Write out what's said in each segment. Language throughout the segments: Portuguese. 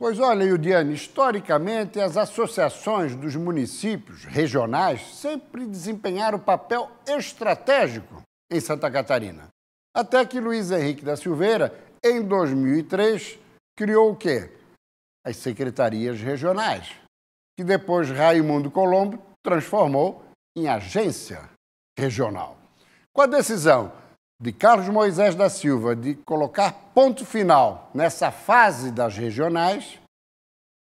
Pois olha, Ildiane, historicamente as associações dos municípios regionais sempre desempenharam papel estratégico em Santa Catarina. Até que Luiz Henrique da Silveira, em 2003, criou o quê? As secretarias regionais, que depois Raimundo Colombo transformou em agência regional. Com a decisão de Carlos Moisés da Silva de colocar ponto final nessa fase das regionais,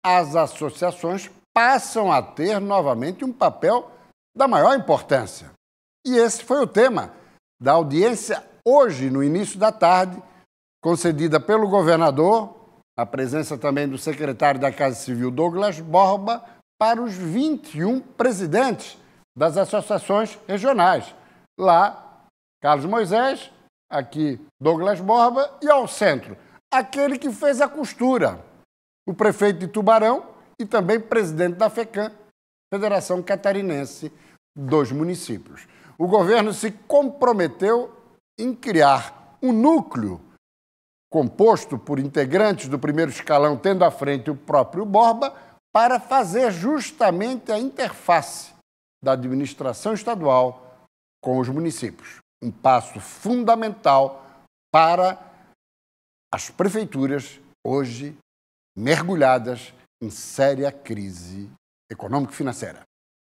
as associações passam a ter novamente um papel da maior importância. E esse foi o tema da audiência hoje, no início da tarde, concedida pelo governador, a presença também do secretário da Casa Civil, Douglas Borba, para os 21 presidentes das associações regionais. Lá, Carlos Moisés aqui Douglas Borba, e ao centro, aquele que fez a costura, o prefeito de Tubarão e também presidente da FECAM, Federação Catarinense dos Municípios. O governo se comprometeu em criar um núcleo composto por integrantes do primeiro escalão, tendo à frente o próprio Borba, para fazer justamente a interface da administração estadual com os municípios um passo fundamental para as prefeituras hoje mergulhadas em séria crise econômico-financeira.